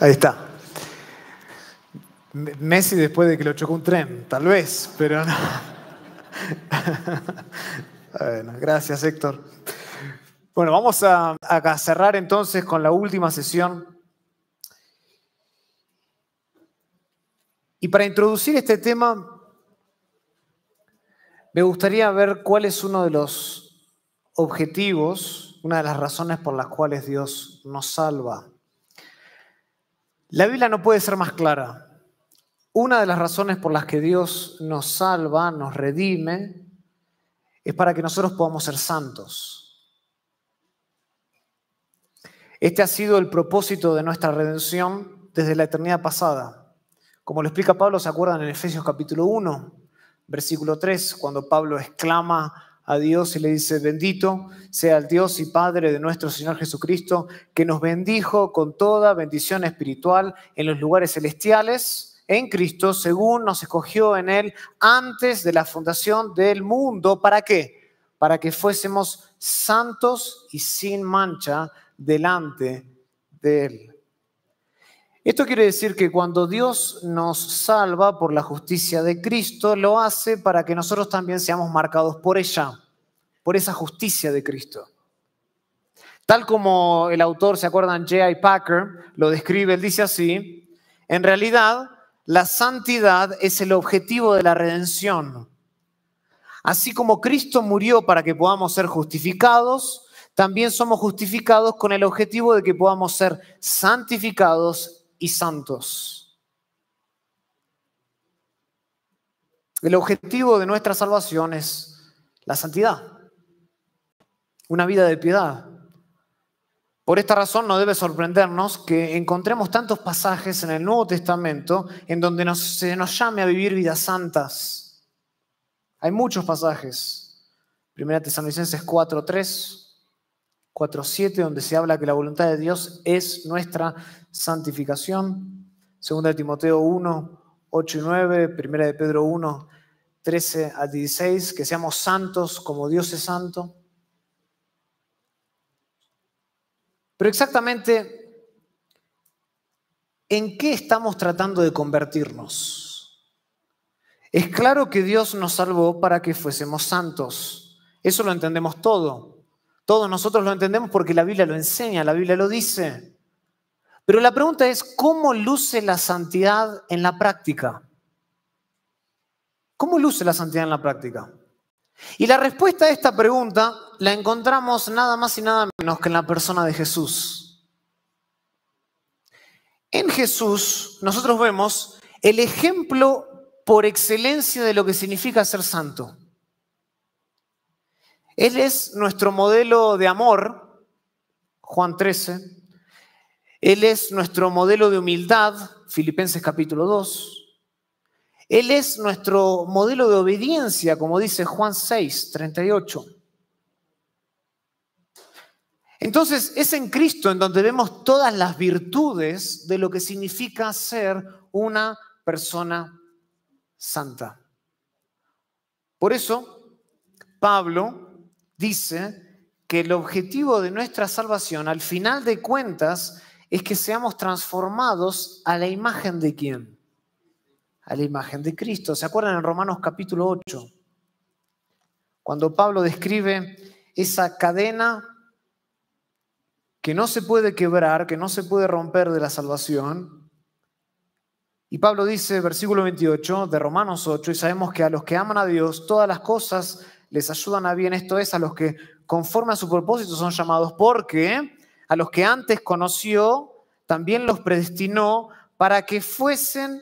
Ahí está. Messi después de que lo chocó un tren, tal vez, pero no. gracias Héctor. Bueno, vamos a cerrar entonces con la última sesión Y para introducir este tema, me gustaría ver cuál es uno de los objetivos, una de las razones por las cuales Dios nos salva. La Biblia no puede ser más clara. Una de las razones por las que Dios nos salva, nos redime, es para que nosotros podamos ser santos. Este ha sido el propósito de nuestra redención desde la eternidad pasada. Como lo explica Pablo, ¿se acuerdan en Efesios capítulo 1, versículo 3, cuando Pablo exclama, a Dios y le dice, bendito sea el Dios y Padre de nuestro Señor Jesucristo, que nos bendijo con toda bendición espiritual en los lugares celestiales en Cristo, según nos escogió en Él antes de la fundación del mundo. ¿Para qué? Para que fuésemos santos y sin mancha delante de Él. Esto quiere decir que cuando Dios nos salva por la justicia de Cristo, lo hace para que nosotros también seamos marcados por ella, por esa justicia de Cristo. Tal como el autor, ¿se acuerdan? J.I. Packer lo describe, él dice así, en realidad la santidad es el objetivo de la redención. Así como Cristo murió para que podamos ser justificados, también somos justificados con el objetivo de que podamos ser santificados y santos. El objetivo de nuestra salvación es la santidad, una vida de piedad. Por esta razón no debe sorprendernos que encontremos tantos pasajes en el Nuevo Testamento en donde se nos llame a vivir vidas santas. Hay muchos pasajes. Primera Tesalonicenses 4.3 4.7, donde se habla que la voluntad de Dios es nuestra santificación. Segunda de Timoteo 1, 8 y 9, Primera de Pedro 1, 13 a 16, que seamos santos como Dios es santo. Pero exactamente, ¿en qué estamos tratando de convertirnos? Es claro que Dios nos salvó para que fuésemos santos. Eso lo entendemos todo. Todos nosotros lo entendemos porque la Biblia lo enseña, la Biblia lo dice. Pero la pregunta es, ¿cómo luce la santidad en la práctica? ¿Cómo luce la santidad en la práctica? Y la respuesta a esta pregunta la encontramos nada más y nada menos que en la persona de Jesús. En Jesús nosotros vemos el ejemplo por excelencia de lo que significa ser santo. Él es nuestro modelo de amor, Juan 13. Él es nuestro modelo de humildad, Filipenses capítulo 2. Él es nuestro modelo de obediencia, como dice Juan 6, 38. Entonces, es en Cristo en donde vemos todas las virtudes de lo que significa ser una persona santa. Por eso, Pablo dice que el objetivo de nuestra salvación, al final de cuentas, es que seamos transformados a la imagen de quién? A la imagen de Cristo. ¿Se acuerdan en Romanos capítulo 8? Cuando Pablo describe esa cadena que no se puede quebrar, que no se puede romper de la salvación. Y Pablo dice, versículo 28 de Romanos 8, y sabemos que a los que aman a Dios, todas las cosas les ayudan a bien, esto es, a los que conforme a su propósito son llamados, porque a los que antes conoció, también los predestinó para que fuesen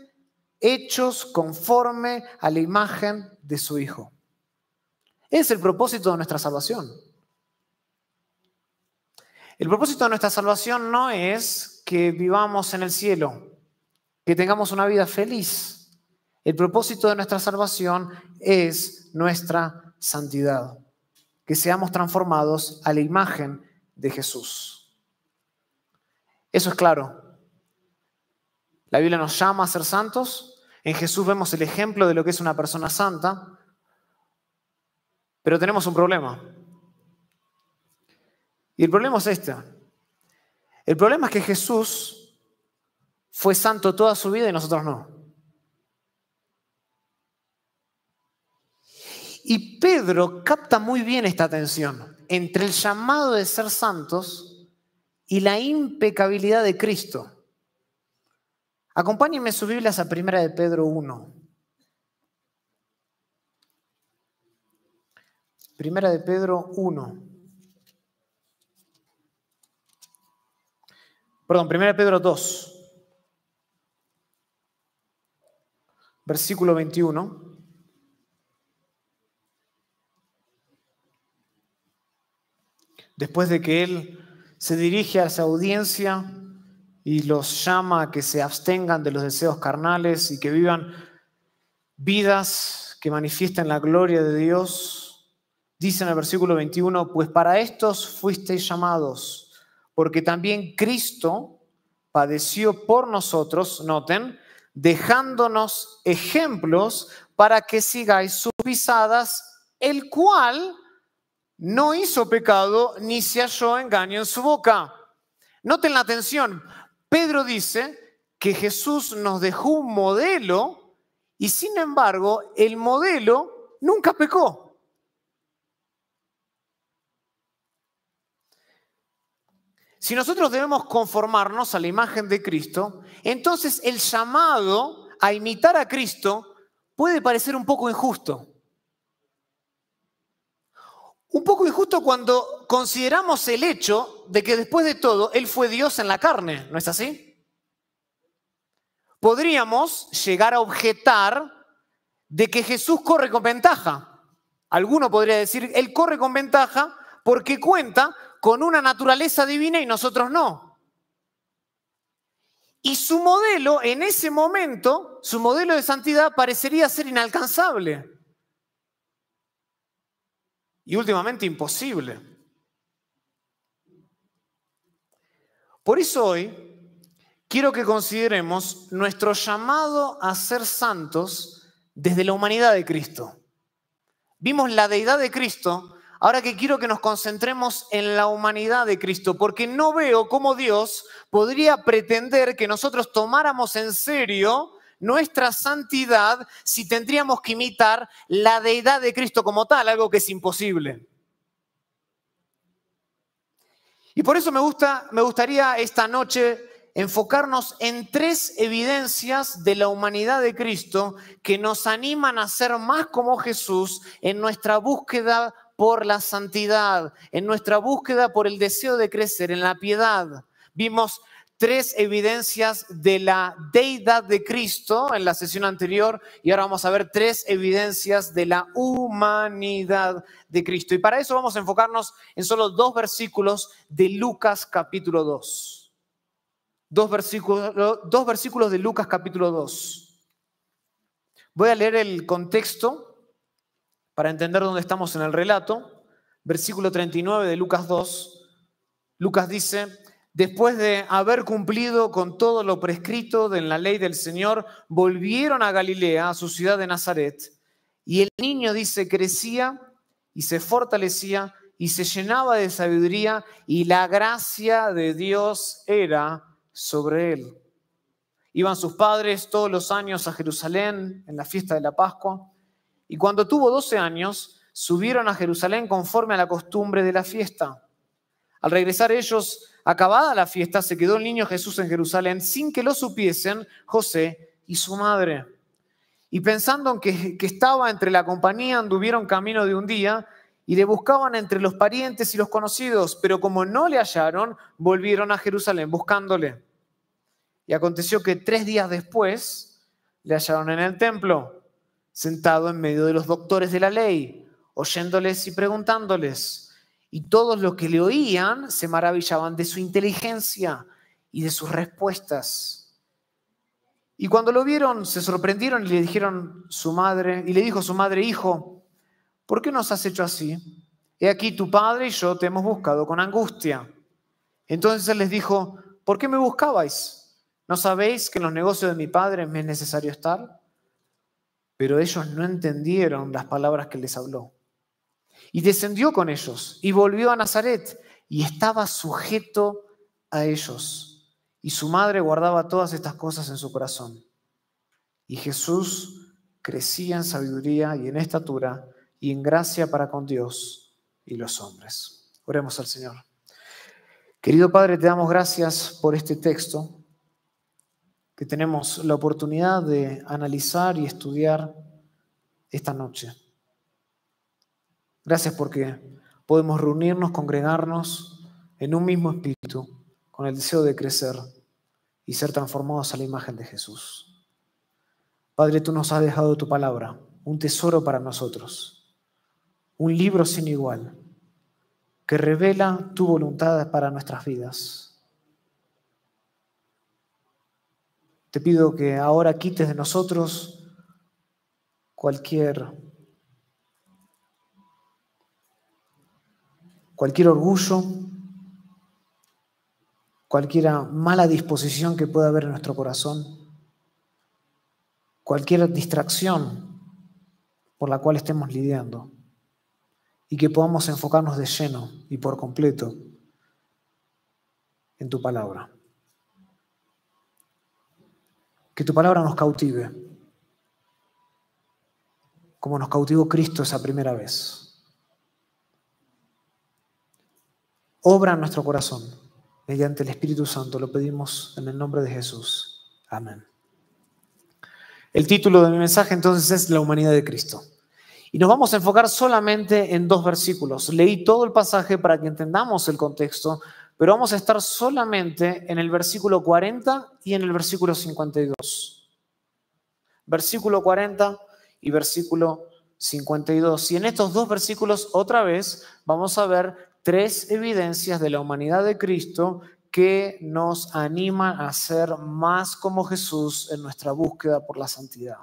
hechos conforme a la imagen de su Hijo. Es el propósito de nuestra salvación. El propósito de nuestra salvación no es que vivamos en el cielo, que tengamos una vida feliz. El propósito de nuestra salvación es nuestra santidad, que seamos transformados a la imagen de Jesús. Eso es claro. La Biblia nos llama a ser santos, en Jesús vemos el ejemplo de lo que es una persona santa, pero tenemos un problema. Y el problema es este. El problema es que Jesús fue santo toda su vida y nosotros no. Y Pedro capta muy bien esta tensión entre el llamado de ser santos y la impecabilidad de Cristo. Acompáñenme sus Biblias a primera de Pedro 1. Primera de Pedro 1. Perdón, primera de Pedro 2. Versículo 21. después de que Él se dirige a esa audiencia y los llama a que se abstengan de los deseos carnales y que vivan vidas que manifiesten la gloria de Dios, dice en el versículo 21, pues para estos fuisteis llamados, porque también Cristo padeció por nosotros, noten, dejándonos ejemplos para que sigáis sus pisadas, el cual no hizo pecado ni se halló engaño en su boca. Noten la atención. Pedro dice que Jesús nos dejó un modelo y sin embargo el modelo nunca pecó. Si nosotros debemos conformarnos a la imagen de Cristo, entonces el llamado a imitar a Cristo puede parecer un poco injusto. Un poco injusto cuando consideramos el hecho de que después de todo Él fue Dios en la carne, ¿no es así? Podríamos llegar a objetar de que Jesús corre con ventaja. Alguno podría decir, Él corre con ventaja porque cuenta con una naturaleza divina y nosotros no. Y su modelo en ese momento, su modelo de santidad parecería ser inalcanzable y últimamente imposible. Por eso hoy quiero que consideremos nuestro llamado a ser santos desde la humanidad de Cristo. Vimos la deidad de Cristo, ahora que quiero que nos concentremos en la humanidad de Cristo, porque no veo cómo Dios podría pretender que nosotros tomáramos en serio nuestra santidad si tendríamos que imitar la deidad de Cristo como tal, algo que es imposible. Y por eso me, gusta, me gustaría esta noche enfocarnos en tres evidencias de la humanidad de Cristo que nos animan a ser más como Jesús en nuestra búsqueda por la santidad, en nuestra búsqueda por el deseo de crecer en la piedad. Vimos tres evidencias de la deidad de Cristo en la sesión anterior y ahora vamos a ver tres evidencias de la humanidad de Cristo. Y para eso vamos a enfocarnos en solo dos versículos de Lucas capítulo 2. Dos versículos, dos versículos de Lucas capítulo 2. Voy a leer el contexto para entender dónde estamos en el relato. Versículo 39 de Lucas 2. Lucas dice, después de haber cumplido con todo lo prescrito en la ley del Señor, volvieron a Galilea, a su ciudad de Nazaret. Y el niño, dice, crecía y se fortalecía y se llenaba de sabiduría y la gracia de Dios era sobre él. Iban sus padres todos los años a Jerusalén en la fiesta de la Pascua y cuando tuvo 12 años subieron a Jerusalén conforme a la costumbre de la fiesta. Al regresar ellos Acabada la fiesta, se quedó el niño Jesús en Jerusalén sin que lo supiesen José y su madre. Y pensando que, que estaba entre la compañía, anduvieron camino de un día y le buscaban entre los parientes y los conocidos, pero como no le hallaron, volvieron a Jerusalén buscándole. Y aconteció que tres días después le hallaron en el templo, sentado en medio de los doctores de la ley, oyéndoles y preguntándoles. Y todos los que le oían se maravillaban de su inteligencia y de sus respuestas. Y cuando lo vieron, se sorprendieron y le dijeron su madre, y le dijo su madre, hijo, ¿por qué nos has hecho así? He aquí tu padre y yo te hemos buscado con angustia. Entonces él les dijo, ¿por qué me buscabais? ¿No sabéis que en los negocios de mi padre me es necesario estar? Pero ellos no entendieron las palabras que les habló. Y descendió con ellos y volvió a Nazaret y estaba sujeto a ellos. Y su madre guardaba todas estas cosas en su corazón. Y Jesús crecía en sabiduría y en estatura y en gracia para con Dios y los hombres. Oremos al Señor. Querido Padre, te damos gracias por este texto que tenemos la oportunidad de analizar y estudiar esta noche. Gracias porque podemos reunirnos, congregarnos en un mismo espíritu, con el deseo de crecer y ser transformados a la imagen de Jesús. Padre, tú nos has dejado tu palabra, un tesoro para nosotros, un libro sin igual, que revela tu voluntad para nuestras vidas. Te pido que ahora quites de nosotros cualquier cualquier orgullo, cualquier mala disposición que pueda haber en nuestro corazón, cualquier distracción por la cual estemos lidiando y que podamos enfocarnos de lleno y por completo en tu palabra. Que tu palabra nos cautive, como nos cautivó Cristo esa primera vez. obra en nuestro corazón. Mediante el Espíritu Santo lo pedimos en el nombre de Jesús. Amén. El título de mi mensaje entonces es La humanidad de Cristo. Y nos vamos a enfocar solamente en dos versículos. Leí todo el pasaje para que entendamos el contexto, pero vamos a estar solamente en el versículo 40 y en el versículo 52. Versículo 40 y versículo 52. Y en estos dos versículos otra vez vamos a ver tres evidencias de la humanidad de Cristo que nos animan a ser más como Jesús en nuestra búsqueda por la santidad.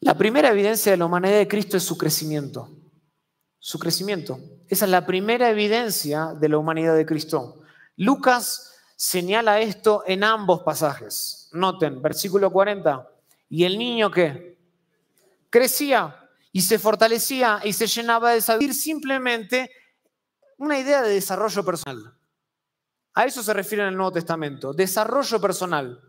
La primera evidencia de la humanidad de Cristo es su crecimiento. Su crecimiento. Esa es la primera evidencia de la humanidad de Cristo. Lucas señala esto en ambos pasajes. Noten, versículo 40. ¿Y el niño qué? Crecía y se fortalecía y se llenaba de saber simplemente una idea de desarrollo personal. A eso se refiere en el Nuevo Testamento, desarrollo personal.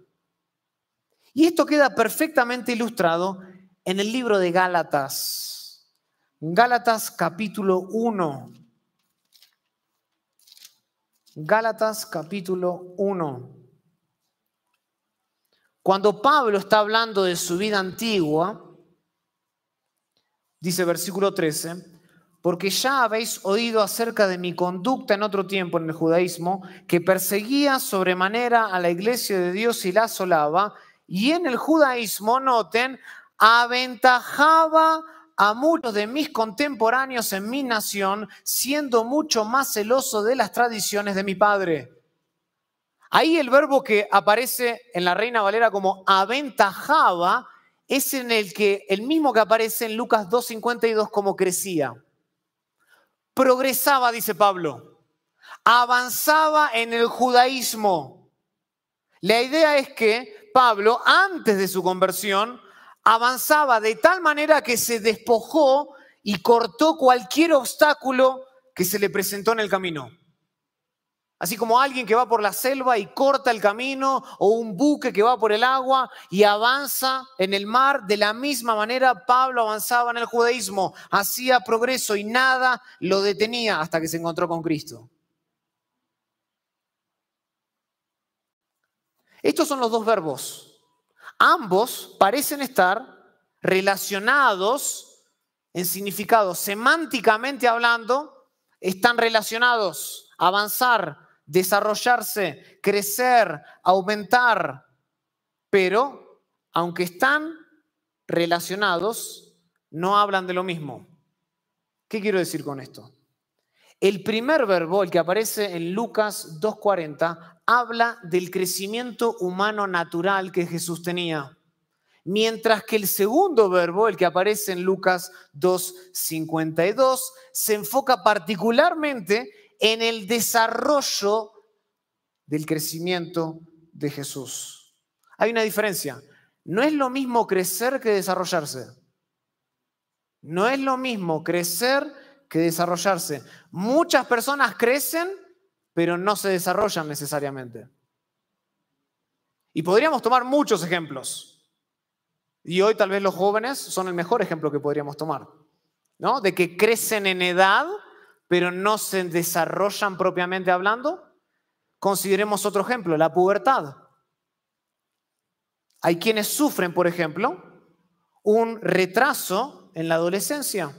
Y esto queda perfectamente ilustrado en el libro de Gálatas. Gálatas capítulo 1. Gálatas capítulo 1. Cuando Pablo está hablando de su vida antigua, Dice versículo 13, porque ya habéis oído acerca de mi conducta en otro tiempo en el judaísmo, que perseguía sobremanera a la iglesia de Dios y la asolaba, y en el judaísmo, noten, aventajaba a muchos de mis contemporáneos en mi nación, siendo mucho más celoso de las tradiciones de mi padre. Ahí el verbo que aparece en la Reina Valera como aventajaba es en el que el mismo que aparece en Lucas 2.52 como crecía. Progresaba, dice Pablo, avanzaba en el judaísmo. La idea es que Pablo, antes de su conversión, avanzaba de tal manera que se despojó y cortó cualquier obstáculo que se le presentó en el camino. Así como alguien que va por la selva y corta el camino, o un buque que va por el agua y avanza en el mar, de la misma manera Pablo avanzaba en el judaísmo, hacía progreso y nada lo detenía hasta que se encontró con Cristo. Estos son los dos verbos. Ambos parecen estar relacionados en significado, semánticamente hablando, están relacionados. Avanzar, desarrollarse, crecer, aumentar, pero aunque están relacionados, no hablan de lo mismo. ¿Qué quiero decir con esto? El primer verbo, el que aparece en Lucas 2.40, habla del crecimiento humano natural que Jesús tenía, mientras que el segundo verbo, el que aparece en Lucas 2.52, se enfoca particularmente en el desarrollo del crecimiento de Jesús. Hay una diferencia. No es lo mismo crecer que desarrollarse. No es lo mismo crecer que desarrollarse. Muchas personas crecen, pero no se desarrollan necesariamente. Y podríamos tomar muchos ejemplos. Y hoy tal vez los jóvenes son el mejor ejemplo que podríamos tomar, ¿no? De que crecen en edad, pero no se desarrollan propiamente hablando, consideremos otro ejemplo, la pubertad. Hay quienes sufren, por ejemplo, un retraso en la adolescencia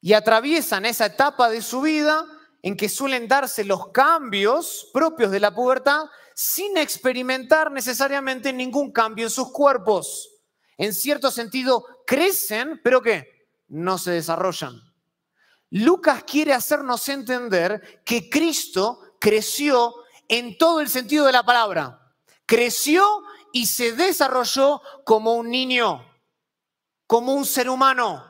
y atraviesan esa etapa de su vida en que suelen darse los cambios propios de la pubertad sin experimentar necesariamente ningún cambio en sus cuerpos. En cierto sentido, crecen, pero ¿qué? No se desarrollan. Lucas quiere hacernos entender que Cristo creció en todo el sentido de la palabra. Creció y se desarrolló como un niño, como un ser humano.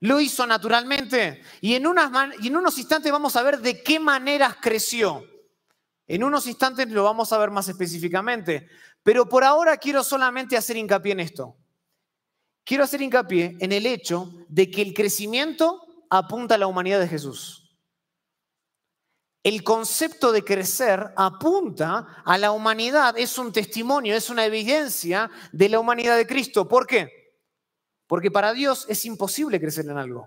Lo hizo naturalmente. Y en, unos instantes vamos a ver de qué maneras creció. En unos instantes lo vamos a ver más específicamente. Pero por ahora quiero solamente hacer hincapié en esto quiero hacer hincapié en el hecho de que el crecimiento apunta a la humanidad de Jesús. El concepto de crecer apunta a la humanidad, es un testimonio, es una evidencia de la humanidad de Cristo. ¿Por qué? Porque para Dios es imposible crecer en algo.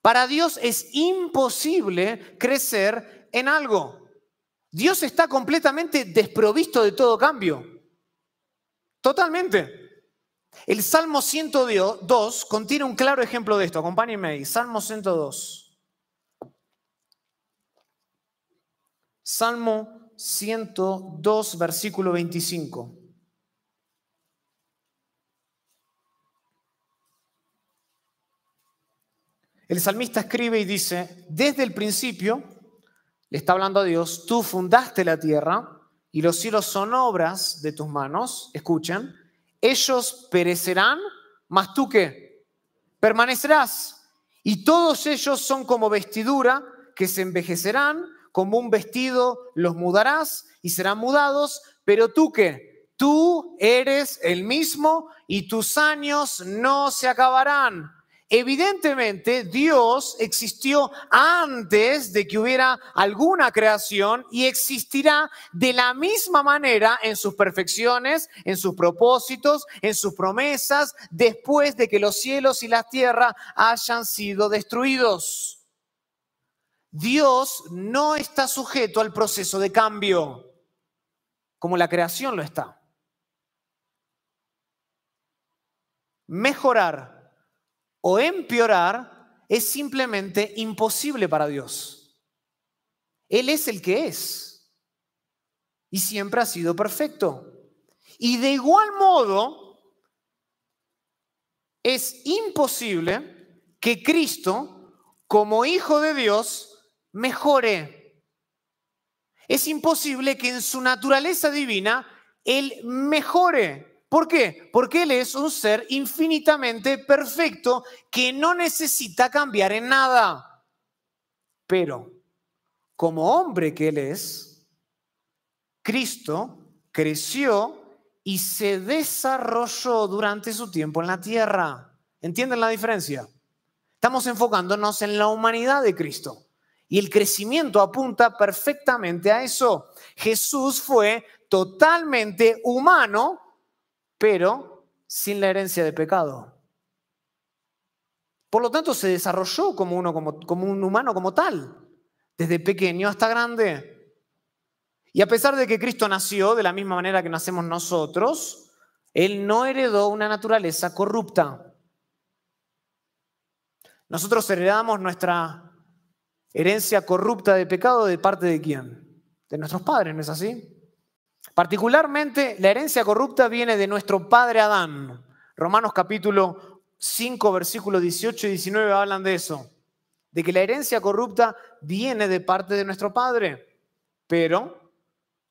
Para Dios es imposible crecer en algo. Dios está completamente desprovisto de todo cambio. Totalmente. El Salmo 102 contiene un claro ejemplo de esto. Acompáñenme ahí. Salmo 102. Salmo 102, versículo 25. El salmista escribe y dice, desde el principio, le está hablando a Dios, tú fundaste la tierra y los cielos son obras de tus manos, escuchen, ellos perecerán, mas tú qué? Permanecerás. Y todos ellos son como vestidura que se envejecerán, como un vestido los mudarás y serán mudados, pero tú qué? Tú eres el mismo y tus años no se acabarán. Evidentemente, Dios existió antes de que hubiera alguna creación y existirá de la misma manera en sus perfecciones, en sus propósitos, en sus promesas, después de que los cielos y la tierra hayan sido destruidos. Dios no está sujeto al proceso de cambio, como la creación lo está. Mejorar o empeorar es simplemente imposible para Dios. Él es el que es y siempre ha sido perfecto. Y de igual modo, es imposible que Cristo, como Hijo de Dios, mejore. Es imposible que en su naturaleza divina Él mejore. ¿Por qué? Porque Él es un ser infinitamente perfecto que no necesita cambiar en nada. Pero, como hombre que Él es, Cristo creció y se desarrolló durante su tiempo en la tierra. ¿Entienden la diferencia? Estamos enfocándonos en la humanidad de Cristo. Y el crecimiento apunta perfectamente a eso. Jesús fue totalmente humano pero sin la herencia de pecado. Por lo tanto, se desarrolló como, uno, como, un humano como tal, desde pequeño hasta grande. Y a pesar de que Cristo nació de la misma manera que nacemos nosotros, Él no heredó una naturaleza corrupta. Nosotros heredamos nuestra herencia corrupta de pecado de parte de quién? De nuestros padres, ¿no es así? Particularmente, la herencia corrupta viene de nuestro padre Adán. Romanos capítulo 5, versículos 18 y 19 hablan de eso, de que la herencia corrupta viene de parte de nuestro padre. Pero,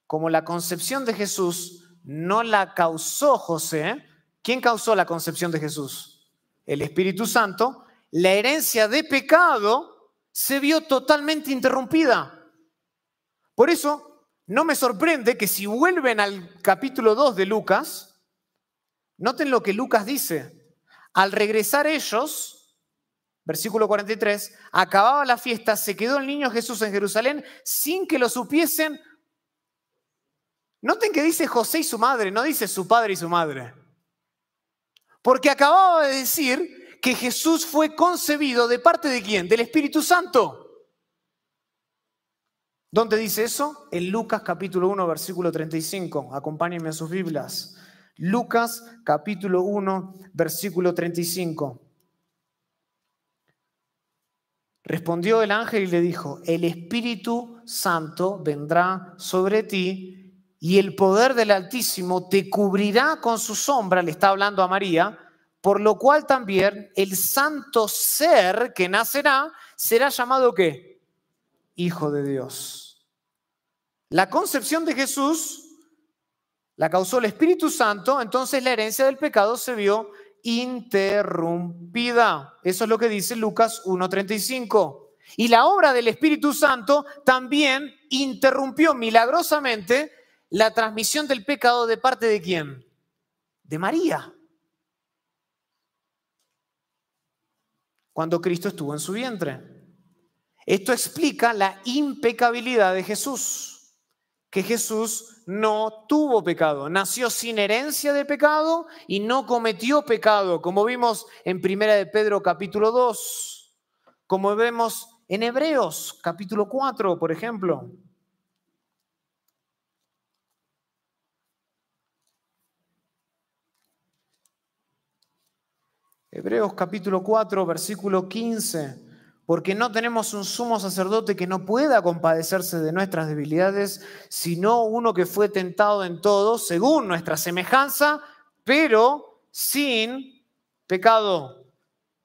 como la concepción de Jesús no la causó José, ¿quién causó la concepción de Jesús? El Espíritu Santo. La herencia de pecado se vio totalmente interrumpida. Por eso no me sorprende que si vuelven al capítulo 2 de Lucas, noten lo que Lucas dice. Al regresar ellos, versículo 43, acababa la fiesta, se quedó el niño Jesús en Jerusalén sin que lo supiesen. Noten que dice José y su madre, no dice su padre y su madre. Porque acababa de decir que Jesús fue concebido de parte de quién? Del Espíritu Santo. ¿Dónde dice eso? En Lucas capítulo 1, versículo 35. Acompáñenme a sus Biblias. Lucas capítulo 1, versículo 35. Respondió el ángel y le dijo, el Espíritu Santo vendrá sobre ti y el poder del Altísimo te cubrirá con su sombra, le está hablando a María, por lo cual también el santo ser que nacerá será llamado qué? Hijo de Dios. La concepción de Jesús la causó el Espíritu Santo, entonces la herencia del pecado se vio interrumpida. Eso es lo que dice Lucas 1.35. Y la obra del Espíritu Santo también interrumpió milagrosamente la transmisión del pecado de parte de quién? De María. Cuando Cristo estuvo en su vientre. Esto explica la impecabilidad de Jesús, que Jesús no tuvo pecado, nació sin herencia de pecado y no cometió pecado, como vimos en Primera de Pedro capítulo 2, como vemos en Hebreos capítulo 4, por ejemplo. Hebreos capítulo 4, versículo 15 porque no tenemos un sumo sacerdote que no pueda compadecerse de nuestras debilidades, sino uno que fue tentado en todo, según nuestra semejanza, pero sin pecado.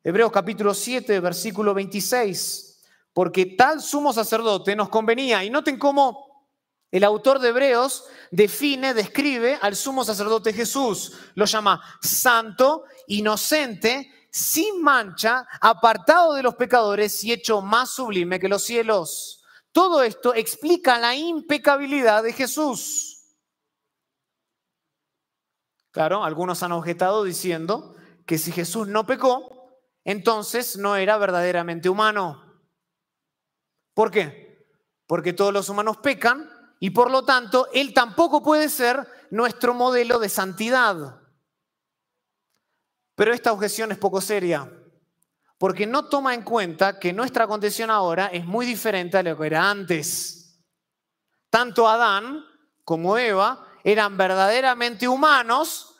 Hebreos capítulo 7, versículo 26, porque tal sumo sacerdote nos convenía, y noten cómo el autor de Hebreos define, describe al sumo sacerdote Jesús, lo llama santo, inocente, sin mancha, apartado de los pecadores y hecho más sublime que los cielos. Todo esto explica la impecabilidad de Jesús. Claro, algunos han objetado diciendo que si Jesús no pecó, entonces no era verdaderamente humano. ¿Por qué? Porque todos los humanos pecan y por lo tanto Él tampoco puede ser nuestro modelo de santidad. Pero esta objeción es poco seria, porque no toma en cuenta que nuestra condición ahora es muy diferente a lo que era antes. Tanto Adán como Eva eran verdaderamente humanos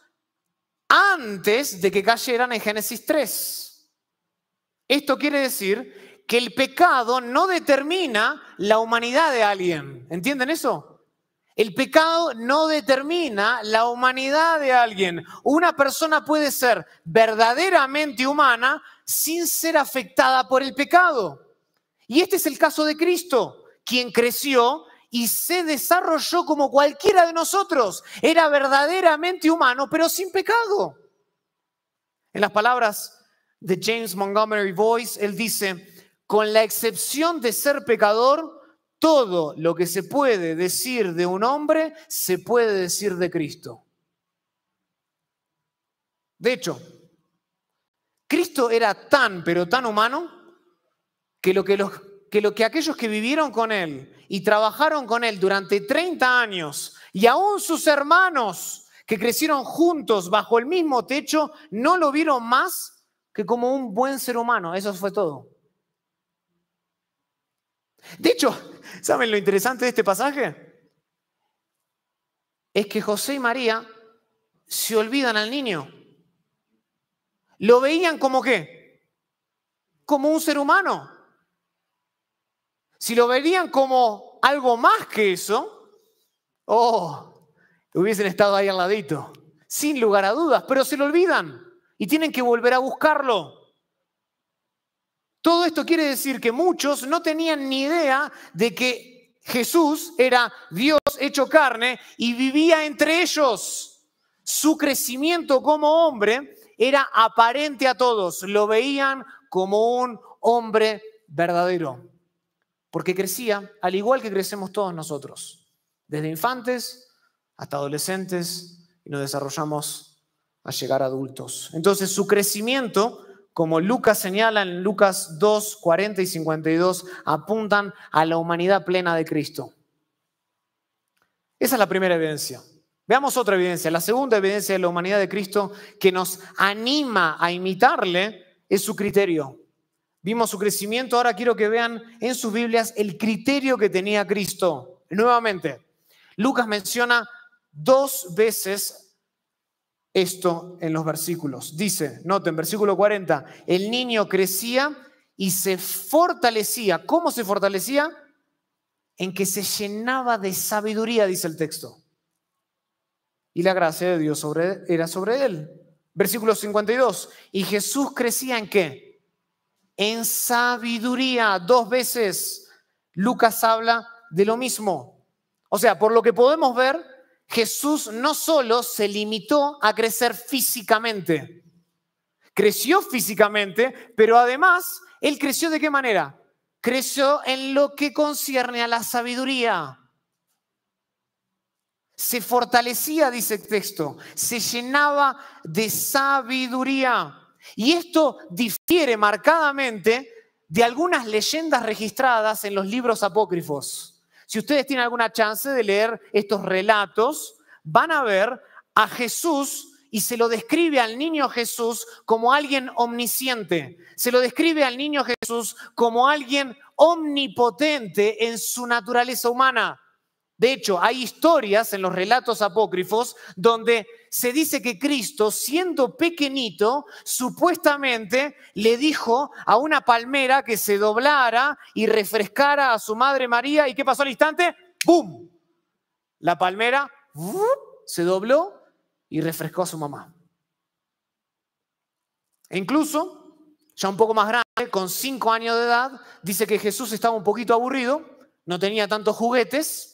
antes de que cayeran en Génesis 3. Esto quiere decir que el pecado no determina la humanidad de alguien. ¿Entienden eso? El pecado no determina la humanidad de alguien. Una persona puede ser verdaderamente humana sin ser afectada por el pecado. Y este es el caso de Cristo, quien creció y se desarrolló como cualquiera de nosotros. Era verdaderamente humano, pero sin pecado. En las palabras de James Montgomery Boyce, él dice, con la excepción de ser pecador, todo lo que se puede decir de un hombre se puede decir de Cristo. De hecho, Cristo era tan, pero tan humano, que lo que, los, que lo que, aquellos que vivieron con Él y trabajaron con Él durante 30 años, y aún sus hermanos que crecieron juntos bajo el mismo techo, no lo vieron más que como un buen ser humano. Eso fue todo. De hecho, ¿saben lo interesante de este pasaje? Es que José y María se olvidan al niño. Lo veían como qué? Como un ser humano. Si lo veían como algo más que eso, oh, hubiesen estado ahí al ladito, sin lugar a dudas, pero se lo olvidan y tienen que volver a buscarlo. Todo esto quiere decir que muchos no tenían ni idea de que Jesús era Dios hecho carne y vivía entre ellos. Su crecimiento como hombre era aparente a todos, lo veían como un hombre verdadero, porque crecía al igual que crecemos todos nosotros, desde infantes hasta adolescentes y nos desarrollamos a llegar adultos. Entonces su crecimiento como Lucas señala en Lucas 2, 40 y 52, apuntan a la humanidad plena de Cristo. Esa es la primera evidencia. Veamos otra evidencia. La segunda evidencia de la humanidad de Cristo que nos anima a imitarle es su criterio. Vimos su crecimiento, ahora quiero que vean en sus Biblias el criterio que tenía Cristo. Nuevamente, Lucas menciona dos veces esto en los versículos. Dice, noten, versículo 40, el niño crecía y se fortalecía. ¿Cómo se fortalecía? En que se llenaba de sabiduría, dice el texto. Y la gracia de Dios era sobre él. Versículo 52, y Jesús crecía en qué? En sabiduría. Dos veces Lucas habla de lo mismo. O sea, por lo que podemos ver, Jesús no solo se limitó a crecer físicamente, creció físicamente, pero además, él creció de qué manera? Creció en lo que concierne a la sabiduría. Se fortalecía, dice el texto, se llenaba de sabiduría. Y esto difiere marcadamente de algunas leyendas registradas en los libros apócrifos. Si ustedes tienen alguna chance de leer estos relatos, van a ver a Jesús y se lo describe al niño Jesús como alguien omnisciente, se lo describe al niño Jesús como alguien omnipotente en su naturaleza humana. De hecho, hay historias en los relatos apócrifos donde se dice que Cristo, siendo pequeñito, supuestamente le dijo a una palmera que se doblara y refrescara a su madre María. ¿Y qué pasó al instante? ¡Bum! La palmera se dobló y refrescó a su mamá. E incluso, ya un poco más grande, con cinco años de edad, dice que Jesús estaba un poquito aburrido, no tenía tantos juguetes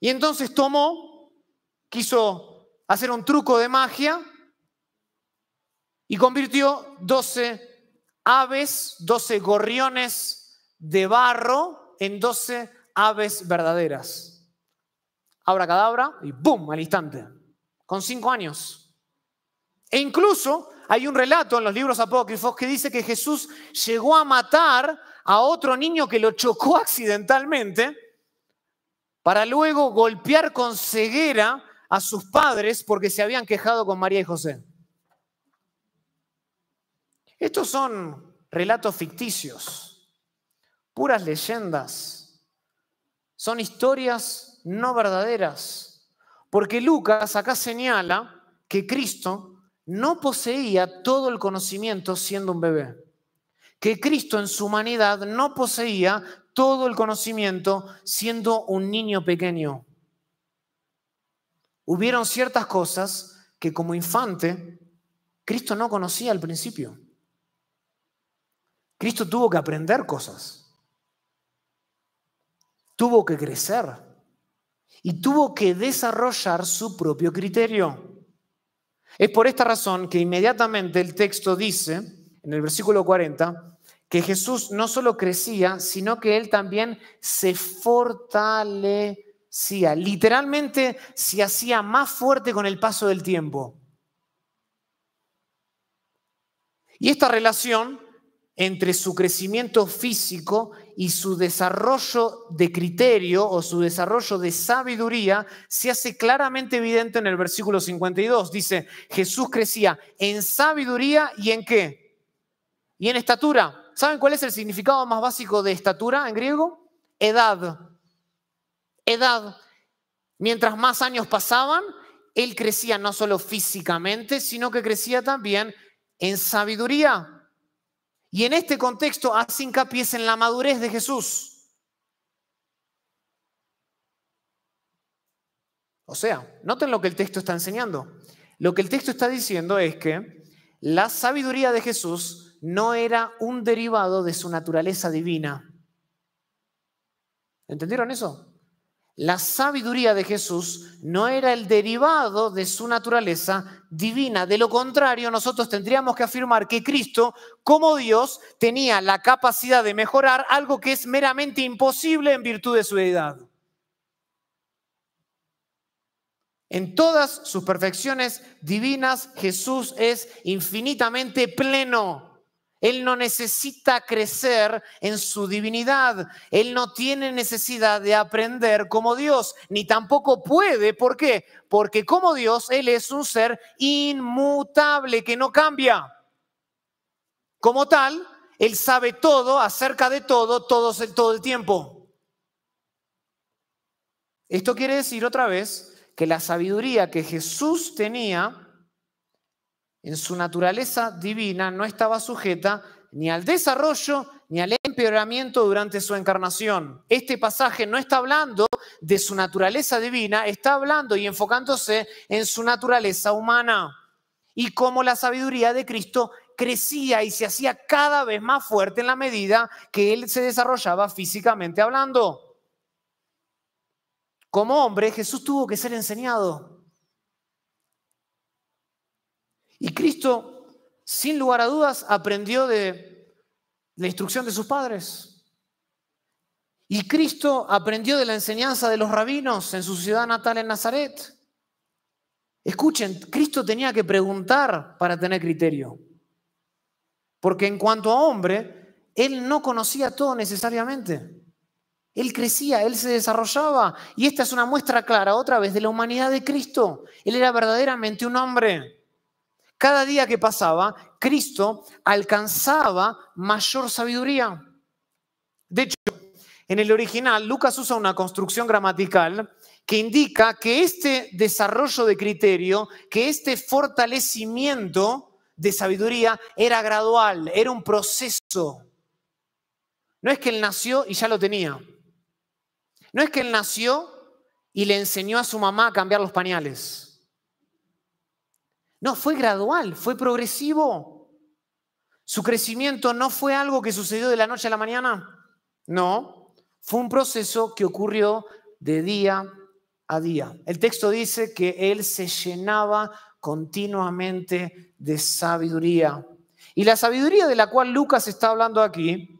y entonces tomó, quiso hacer un truco de magia y convirtió 12 aves, 12 gorriones de barro en 12 aves verdaderas. Abra cadabra y ¡boom! al instante, con cinco años. E incluso hay un relato en los libros apócrifos que dice que Jesús llegó a matar a otro niño que lo chocó accidentalmente para luego golpear con ceguera a sus padres porque se habían quejado con María y José. Estos son relatos ficticios, puras leyendas, son historias no verdaderas, porque Lucas acá señala que Cristo no poseía todo el conocimiento siendo un bebé, que Cristo en su humanidad no poseía todo el conocimiento siendo un niño pequeño. Hubieron ciertas cosas que como infante Cristo no conocía al principio. Cristo tuvo que aprender cosas. Tuvo que crecer. Y tuvo que desarrollar su propio criterio. Es por esta razón que inmediatamente el texto dice, en el versículo 40, que Jesús no solo crecía, sino que él también se fortalecía. Literalmente se hacía más fuerte con el paso del tiempo. Y esta relación entre su crecimiento físico y su desarrollo de criterio o su desarrollo de sabiduría se hace claramente evidente en el versículo 52. Dice, Jesús crecía en sabiduría y en qué? Y en estatura. ¿Saben cuál es el significado más básico de estatura en griego? Edad. Edad. Mientras más años pasaban, él crecía no solo físicamente, sino que crecía también en sabiduría. Y en este contexto hace hincapié en la madurez de Jesús. O sea, noten lo que el texto está enseñando. Lo que el texto está diciendo es que la sabiduría de Jesús no era un derivado de su naturaleza divina. ¿Entendieron eso? La sabiduría de Jesús no era el derivado de su naturaleza divina. De lo contrario, nosotros tendríamos que afirmar que Cristo, como Dios, tenía la capacidad de mejorar algo que es meramente imposible en virtud de su deidad. En todas sus perfecciones divinas, Jesús es infinitamente pleno. Él no necesita crecer en su divinidad. Él no tiene necesidad de aprender como Dios, ni tampoco puede. ¿Por qué? Porque como Dios, Él es un ser inmutable, que no cambia. Como tal, Él sabe todo acerca de todo, todo, todo el tiempo. Esto quiere decir otra vez que la sabiduría que Jesús tenía en su naturaleza divina no estaba sujeta ni al desarrollo ni al empeoramiento durante su encarnación. Este pasaje no está hablando de su naturaleza divina, está hablando y enfocándose en su naturaleza humana y cómo la sabiduría de Cristo crecía y se hacía cada vez más fuerte en la medida que él se desarrollaba físicamente hablando. Como hombre, Jesús tuvo que ser enseñado. Y Cristo, sin lugar a dudas, aprendió de la instrucción de sus padres. Y Cristo aprendió de la enseñanza de los rabinos en su ciudad natal en Nazaret. Escuchen, Cristo tenía que preguntar para tener criterio. Porque en cuanto a hombre, él no conocía todo necesariamente. Él crecía, él se desarrollaba. Y esta es una muestra clara otra vez de la humanidad de Cristo. Él era verdaderamente un hombre. Cada día que pasaba, Cristo alcanzaba mayor sabiduría. De hecho, en el original, Lucas usa una construcción gramatical que indica que este desarrollo de criterio, que este fortalecimiento de sabiduría era gradual, era un proceso. No es que él nació y ya lo tenía. No es que él nació y le enseñó a su mamá a cambiar los pañales. No, fue gradual, fue progresivo. Su crecimiento no fue algo que sucedió de la noche a la mañana. No, fue un proceso que ocurrió de día a día. El texto dice que él se llenaba continuamente de sabiduría. Y la sabiduría de la cual Lucas está hablando aquí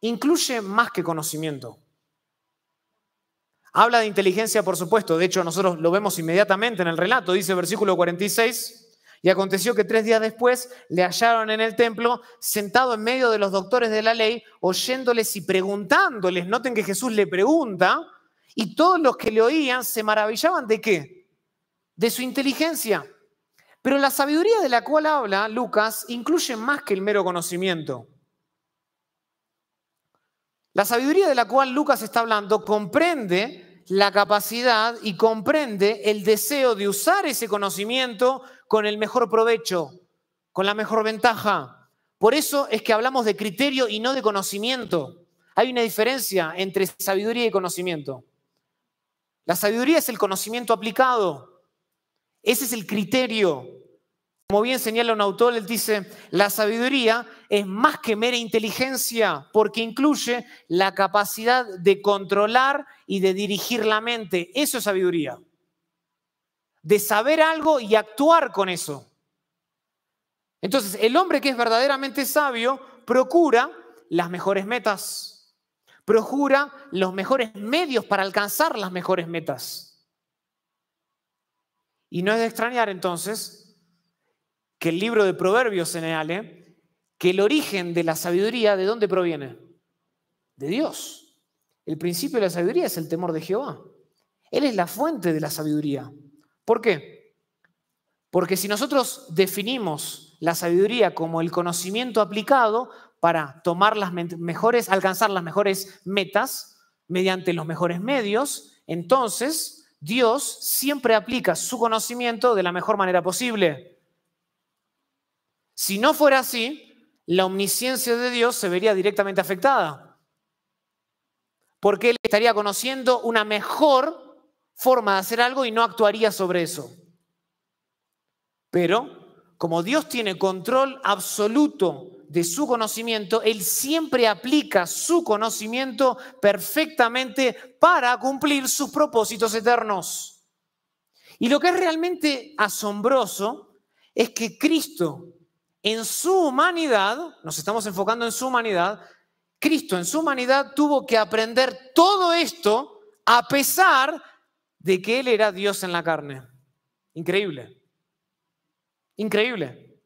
incluye más que conocimiento. Habla de inteligencia, por supuesto. De hecho, nosotros lo vemos inmediatamente en el relato. Dice versículo 46, y aconteció que tres días después le hallaron en el templo, sentado en medio de los doctores de la ley, oyéndoles y preguntándoles. Noten que Jesús le pregunta, y todos los que le oían se maravillaban de qué? De su inteligencia. Pero la sabiduría de la cual habla Lucas incluye más que el mero conocimiento. La sabiduría de la cual Lucas está hablando comprende la capacidad y comprende el deseo de usar ese conocimiento con el mejor provecho, con la mejor ventaja. Por eso es que hablamos de criterio y no de conocimiento. Hay una diferencia entre sabiduría y conocimiento. La sabiduría es el conocimiento aplicado. Ese es el criterio. Como bien señala un autor, él dice, la sabiduría es más que mera inteligencia porque incluye la capacidad de controlar y de dirigir la mente. Eso es sabiduría. De saber algo y actuar con eso. Entonces, el hombre que es verdaderamente sabio procura las mejores metas, procura los mejores medios para alcanzar las mejores metas. Y no es de extrañar entonces que el libro de Proverbios señale que el origen de la sabiduría, ¿de dónde proviene? De Dios. El principio de la sabiduría es el temor de Jehová. Él es la fuente de la sabiduría. ¿Por qué? Porque si nosotros definimos la sabiduría como el conocimiento aplicado para tomar las mejores, alcanzar las mejores metas mediante los mejores medios, entonces Dios siempre aplica su conocimiento de la mejor manera posible. Si no fuera así, la omnisciencia de Dios se vería directamente afectada, porque Él estaría conociendo una mejor forma de hacer algo y no actuaría sobre eso. Pero, como Dios tiene control absoluto de su conocimiento, Él siempre aplica su conocimiento perfectamente para cumplir sus propósitos eternos. Y lo que es realmente asombroso es que Cristo, en su humanidad, nos estamos enfocando en su humanidad, Cristo en su humanidad tuvo que aprender todo esto a pesar de que Él era Dios en la carne. Increíble. Increíble.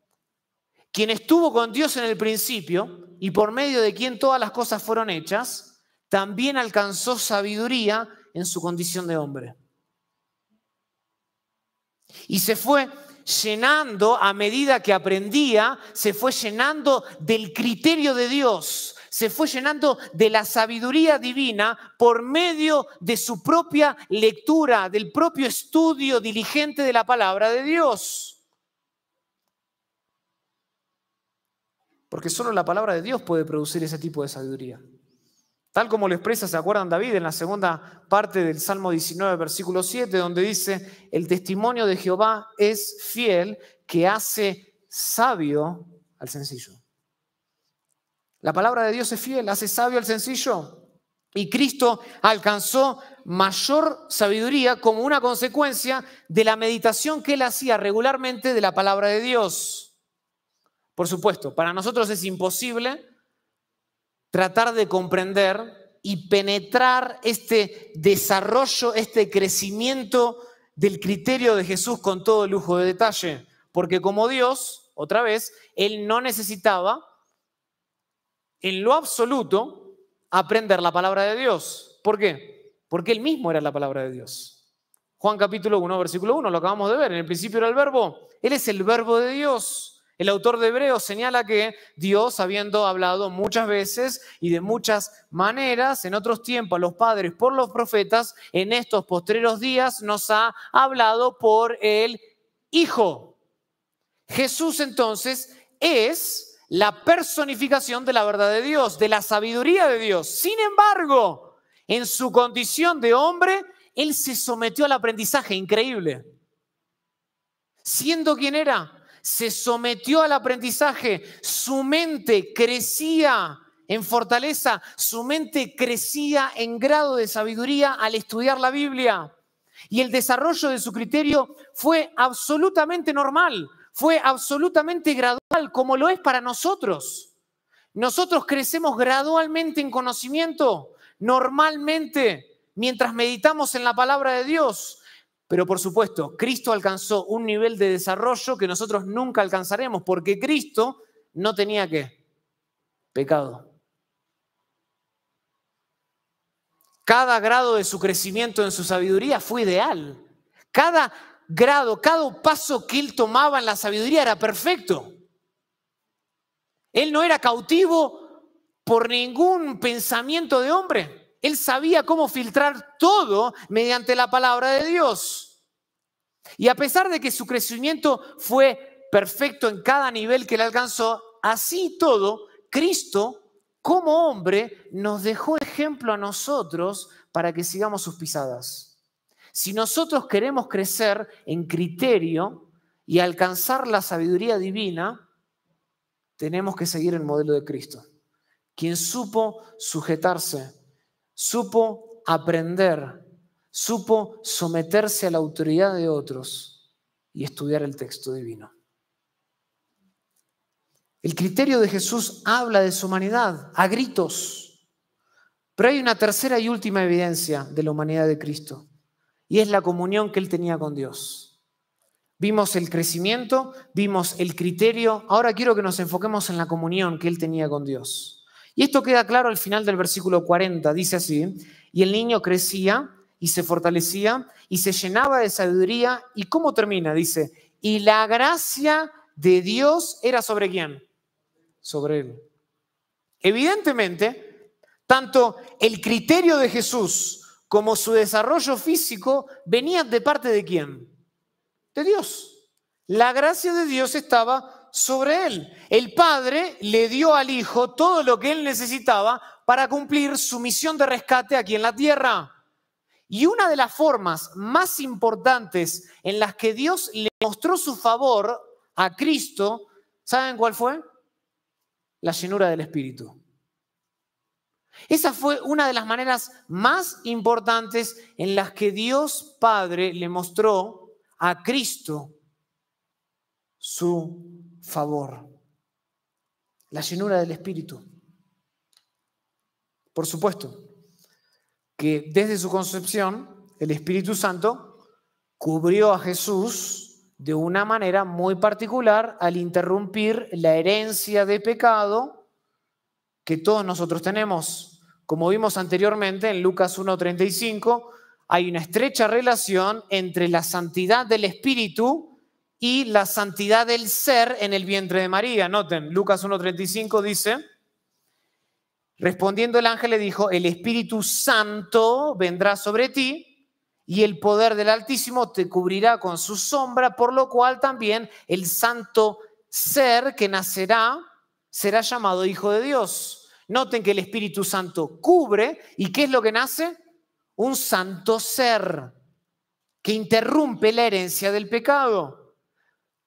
Quien estuvo con Dios en el principio y por medio de quien todas las cosas fueron hechas, también alcanzó sabiduría en su condición de hombre. Y se fue llenando a medida que aprendía, se fue llenando del criterio de Dios, se fue llenando de la sabiduría divina por medio de su propia lectura, del propio estudio diligente de la palabra de Dios. Porque solo la palabra de Dios puede producir ese tipo de sabiduría. Tal como lo expresa, ¿se acuerdan David? En la segunda parte del Salmo 19, versículo 7, donde dice, el testimonio de Jehová es fiel que hace sabio al sencillo. La palabra de Dios es fiel, hace sabio al sencillo. Y Cristo alcanzó mayor sabiduría como una consecuencia de la meditación que él hacía regularmente de la palabra de Dios. Por supuesto, para nosotros es imposible tratar de comprender y penetrar este desarrollo, este crecimiento del criterio de Jesús con todo lujo de detalle. Porque como Dios, otra vez, Él no necesitaba en lo absoluto aprender la palabra de Dios. ¿Por qué? Porque Él mismo era la palabra de Dios. Juan capítulo 1, versículo 1, lo acabamos de ver, en el principio era el verbo, Él es el verbo de Dios. El autor de Hebreos señala que Dios, habiendo hablado muchas veces y de muchas maneras en otros tiempos a los padres por los profetas, en estos postreros días nos ha hablado por el Hijo. Jesús entonces es la personificación de la verdad de Dios, de la sabiduría de Dios. Sin embargo, en su condición de hombre, Él se sometió al aprendizaje increíble. Siendo quien era, se sometió al aprendizaje, su mente crecía en fortaleza, su mente crecía en grado de sabiduría al estudiar la Biblia. Y el desarrollo de su criterio fue absolutamente normal, fue absolutamente gradual, como lo es para nosotros. Nosotros crecemos gradualmente en conocimiento, normalmente, mientras meditamos en la palabra de Dios. Pero por supuesto, Cristo alcanzó un nivel de desarrollo que nosotros nunca alcanzaremos, porque Cristo no tenía qué? Pecado. Cada grado de su crecimiento en su sabiduría fue ideal. Cada grado, cada paso que él tomaba en la sabiduría era perfecto. Él no era cautivo por ningún pensamiento de hombre. Él sabía cómo filtrar todo mediante la palabra de Dios. Y a pesar de que su crecimiento fue perfecto en cada nivel que le alcanzó, así todo, Cristo como hombre nos dejó ejemplo a nosotros para que sigamos sus pisadas. Si nosotros queremos crecer en criterio y alcanzar la sabiduría divina, tenemos que seguir el modelo de Cristo, quien supo sujetarse supo aprender, supo someterse a la autoridad de otros y estudiar el texto divino. El criterio de Jesús habla de su humanidad a gritos, pero hay una tercera y última evidencia de la humanidad de Cristo y es la comunión que él tenía con Dios. Vimos el crecimiento, vimos el criterio, ahora quiero que nos enfoquemos en la comunión que él tenía con Dios. Y esto queda claro al final del versículo 40, dice así, y el niño crecía y se fortalecía y se llenaba de sabiduría. ¿Y cómo termina? Dice, y la gracia de Dios era sobre quién? Sobre él. Evidentemente, tanto el criterio de Jesús como su desarrollo físico venían de parte de quién? De Dios. La gracia de Dios estaba sobre él. El Padre le dio al Hijo todo lo que él necesitaba para cumplir su misión de rescate aquí en la tierra. Y una de las formas más importantes en las que Dios le mostró su favor a Cristo, ¿saben cuál fue? La llenura del Espíritu. Esa fue una de las maneras más importantes en las que Dios Padre le mostró a Cristo su favor, la llenura del Espíritu. Por supuesto que desde su concepción, el Espíritu Santo cubrió a Jesús de una manera muy particular al interrumpir la herencia de pecado que todos nosotros tenemos. Como vimos anteriormente en Lucas 1.35, hay una estrecha relación entre la santidad del Espíritu y la santidad del ser en el vientre de María. Noten, Lucas 1.35 dice, respondiendo el ángel le dijo, el Espíritu Santo vendrá sobre ti y el poder del Altísimo te cubrirá con su sombra, por lo cual también el santo ser que nacerá será llamado Hijo de Dios. Noten que el Espíritu Santo cubre y ¿qué es lo que nace? Un santo ser que interrumpe la herencia del pecado.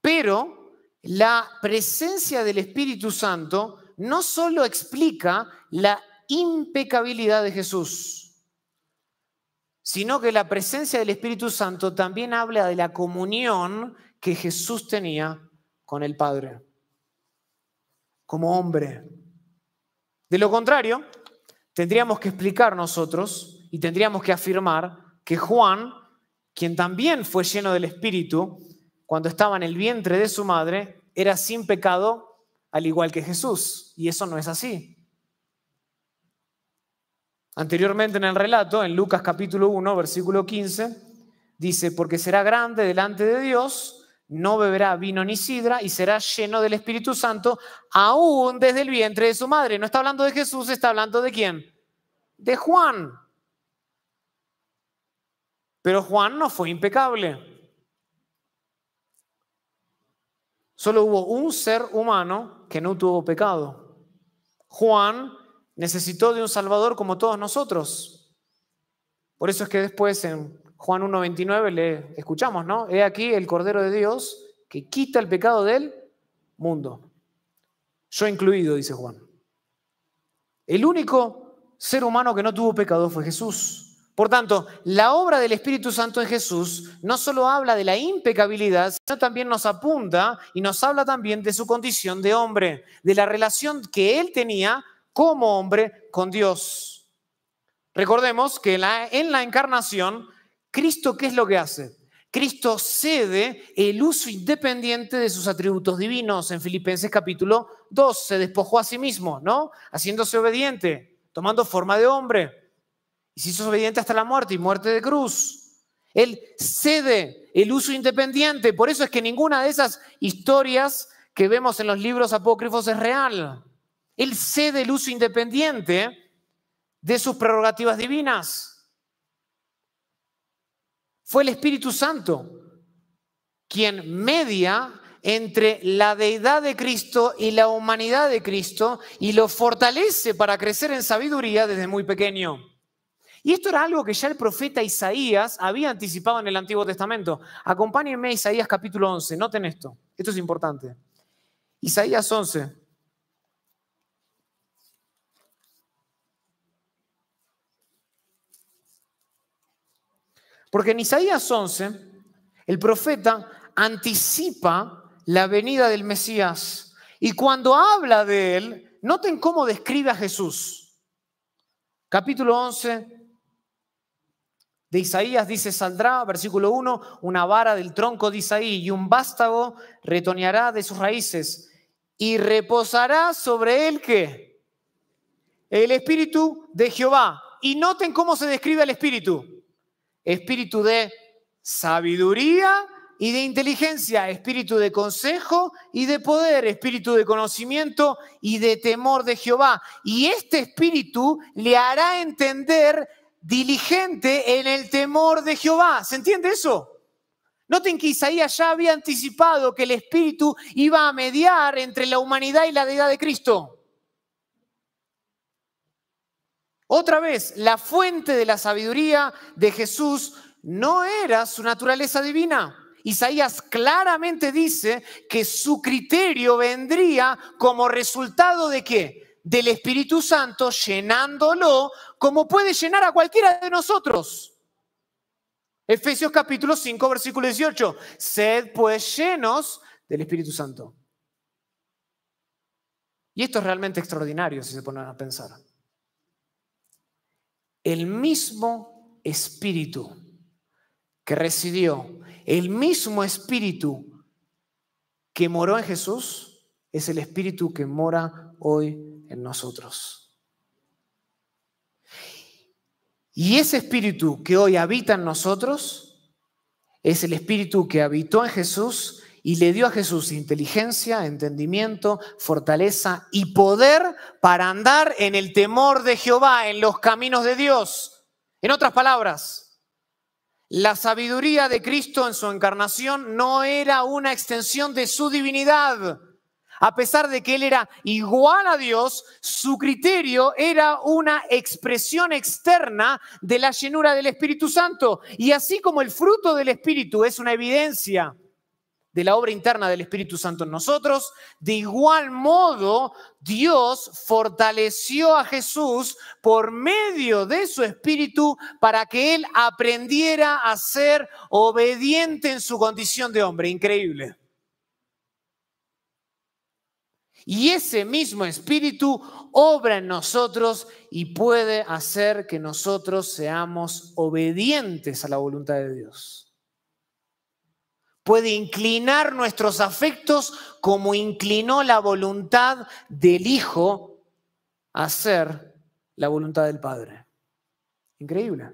Pero la presencia del Espíritu Santo no solo explica la impecabilidad de Jesús, sino que la presencia del Espíritu Santo también habla de la comunión que Jesús tenía con el Padre, como hombre. De lo contrario, tendríamos que explicar nosotros y tendríamos que afirmar que Juan, quien también fue lleno del Espíritu, cuando estaba en el vientre de su madre, era sin pecado, al igual que Jesús. Y eso no es así. Anteriormente en el relato, en Lucas capítulo 1, versículo 15, dice, porque será grande delante de Dios, no beberá vino ni sidra y será lleno del Espíritu Santo aún desde el vientre de su madre. No está hablando de Jesús, está hablando de quién? De Juan. Pero Juan no fue impecable. Solo hubo un ser humano que no tuvo pecado. Juan necesitó de un Salvador como todos nosotros. Por eso es que después en Juan 1.29 le escuchamos, ¿no? He aquí el Cordero de Dios que quita el pecado del mundo. Yo incluido, dice Juan. El único ser humano que no tuvo pecado fue Jesús. Por tanto, la obra del Espíritu Santo en Jesús no solo habla de la impecabilidad, sino también nos apunta y nos habla también de su condición de hombre, de la relación que él tenía como hombre con Dios. Recordemos que en la, encarnación, Cristo, ¿qué es lo que hace? Cristo cede el uso independiente de sus atributos divinos. En Filipenses capítulo 2 se despojó a sí mismo, ¿no? Haciéndose obediente, tomando forma de hombre y si hizo obediente hasta la muerte y muerte de cruz. Él cede el uso independiente. Por eso es que ninguna de esas historias que vemos en los libros apócrifos es real. Él cede el uso independiente de sus prerrogativas divinas. Fue el Espíritu Santo quien media entre la deidad de Cristo y la humanidad de Cristo y lo fortalece para crecer en sabiduría desde muy pequeño. Y esto era algo que ya el profeta Isaías había anticipado en el Antiguo Testamento. Acompáñenme a Isaías capítulo 11, noten esto, esto es importante. Isaías 11. Porque en Isaías 11, el profeta anticipa la venida del Mesías. Y cuando habla de él, noten cómo describe a Jesús. Capítulo 11, de Isaías dice, saldrá, versículo 1, una vara del tronco de Isaí y un vástago retoñará de sus raíces y reposará sobre él que el espíritu de Jehová. Y noten cómo se describe el espíritu. Espíritu de sabiduría y de inteligencia, espíritu de consejo y de poder, espíritu de conocimiento y de temor de Jehová. Y este espíritu le hará entender diligente en el temor de Jehová. ¿Se entiende eso? Noten que Isaías ya había anticipado que el Espíritu iba a mediar entre la humanidad y la deidad de Cristo. Otra vez, la fuente de la sabiduría de Jesús no era su naturaleza divina. Isaías claramente dice que su criterio vendría como resultado de qué? del Espíritu Santo llenándolo como puede llenar a cualquiera de nosotros. Efesios capítulo 5, versículo 18. Sed pues llenos del Espíritu Santo. Y esto es realmente extraordinario si se ponen a pensar. El mismo Espíritu que residió, el mismo Espíritu que moró en Jesús, es el Espíritu que mora hoy nosotros. Y ese espíritu que hoy habita en nosotros es el espíritu que habitó en Jesús y le dio a Jesús inteligencia, entendimiento, fortaleza y poder para andar en el temor de Jehová, en los caminos de Dios. En otras palabras, la sabiduría de Cristo en su encarnación no era una extensión de su divinidad a pesar de que él era igual a Dios, su criterio era una expresión externa de la llenura del Espíritu Santo. Y así como el fruto del Espíritu es una evidencia de la obra interna del Espíritu Santo en nosotros, de igual modo Dios fortaleció a Jesús por medio de su Espíritu para que él aprendiera a ser obediente en su condición de hombre. Increíble. Y ese mismo espíritu obra en nosotros y puede hacer que nosotros seamos obedientes a la voluntad de Dios. Puede inclinar nuestros afectos como inclinó la voluntad del Hijo a ser la voluntad del Padre. Increíble.